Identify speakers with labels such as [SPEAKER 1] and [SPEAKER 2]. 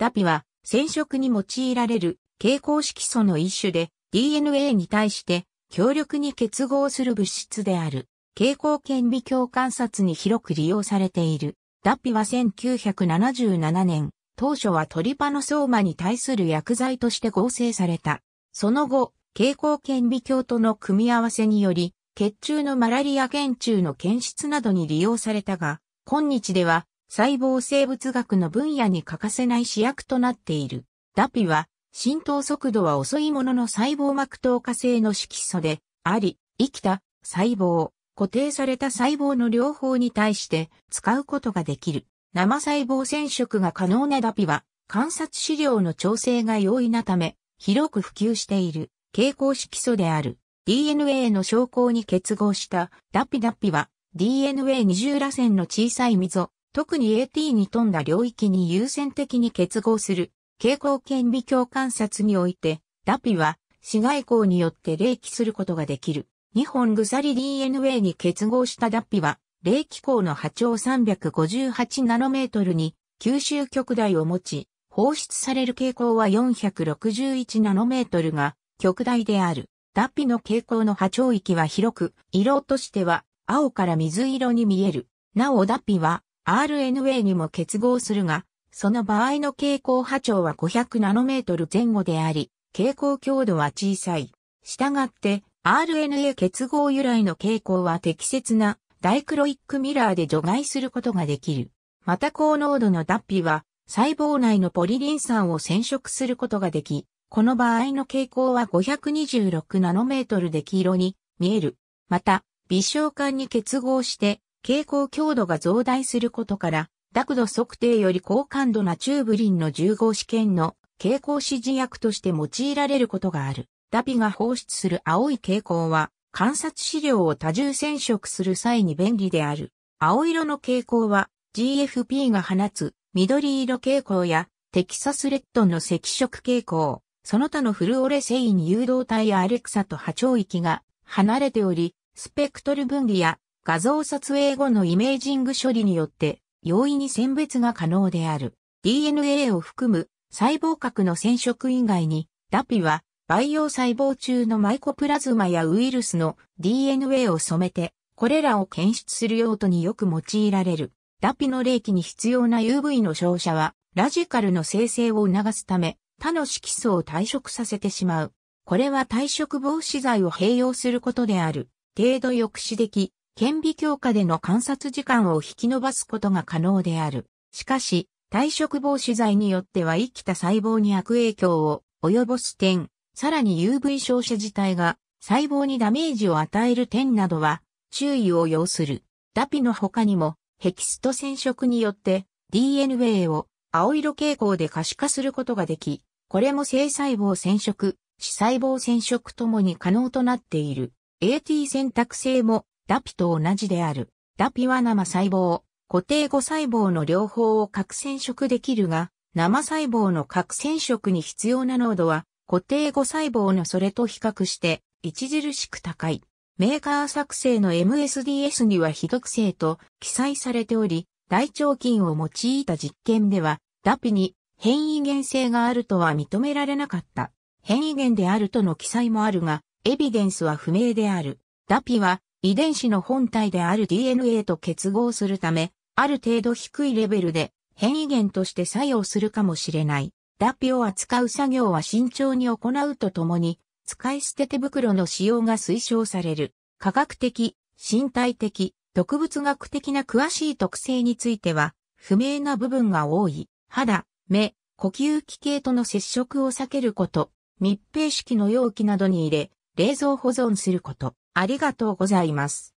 [SPEAKER 1] ダピは染色に用いられる蛍光色素の一種で DNA に対して強力に結合する物質である。蛍光顕微鏡観察に広く利用されている。ダピは1977年、当初はトリパノソーマに対する薬剤として合成された。その後、蛍光顕微鏡との組み合わせにより、血中のマラリア原虫の検出などに利用されたが、今日では細胞生物学の分野に欠かせない主役となっている。ダピは、浸透速度は遅いものの細胞膜透過性の色素であり、生きた細胞、固定された細胞の両方に対して使うことができる。生細胞染色が可能なダピは、観察資料の調整が容易なため、広く普及している蛍光色素である DNA の昇降に結合したダピダピは d n a 二重螺旋の小さい溝特に AT に富んだ領域に優先的に結合する、蛍光顕微鏡観察において、ダピは、紫外光によって冷気することができる。日本鎖 DNA に結合したダピは、冷気光の波長358ナノメートルに吸収極大を持ち、放出される蛍光は461ナノメートルが極大である。ダピの蛍光の波長域は広く、色としては青から水色に見える。なおダピは RNA にも結合するが、その場合の蛍光波長は500ナノメートル前後であり、蛍光強度は小さい。したがって、RNA 結合由来の蛍光は適切なダイクロイックミラーで除外することができる。また高濃度の脱皮は細胞内のポリリン酸を染色することができ、この場合の傾向は526ナノメートルで黄色に見える。また、微小管に結合して傾向強度が増大することから、濁度測定より高感度なチューブリンの重合試験の傾向指示薬として用いられることがある。ダピが放出する青い蛍光は、観察資料を多重染色する際に便利である。青色の蛍光は、GFP が放つ緑色蛍光や、テキサスレッドの赤色蛍光、その他のフルオレセイン誘導体やアレクサと波長域が離れており、スペクトル分離や画像撮影後のイメージング処理によって容易に選別が可能である。DNA を含む細胞核の染色以外に、ダピは培養細胞中のマイコプラズマやウイルスの DNA を染めて、これらを検出する用途によく用いられる。ダピの冷気に必要な UV の照射は、ラジカルの生成を促すため、他の色素を退色させてしまう。これは退色防止剤を併用することである。程度抑止でき、顕微鏡下での観察時間を引き伸ばすことが可能である。しかし、退色防止剤によっては生きた細胞に悪影響を及ぼす点、さらに UV 照射自体が細胞にダメージを与える点などは注意を要する。ダピの他にもヘキスト染色によって DNA を青色傾向で可視化することができ、これも性細胞染色、死細胞染色ともに可能となっている。AT 選択性もダピと同じである。ダピは生細胞、固定後細胞の両方を核染色できるが、生細胞の核染色に必要な濃度は、固定後細胞のそれと比較して、著しく高い。メーカー作成の MSDS には非毒性と記載されており、大腸菌を用いた実験では、ダピに変異原性があるとは認められなかった。変異源であるとの記載もあるが、エビデンスは不明である。ダピは遺伝子の本体である DNA と結合するため、ある程度低いレベルで変異源として作用するかもしれない。脱皮を扱う作業は慎重に行うとともに、使い捨て手袋の使用が推奨される。科学的、身体的、毒物学的な詳しい特性については、不明な部分が多い。肌、目、呼吸器系との接触を避けること、密閉式の容器などに入れ、冷蔵保存すること。ありがとうございます。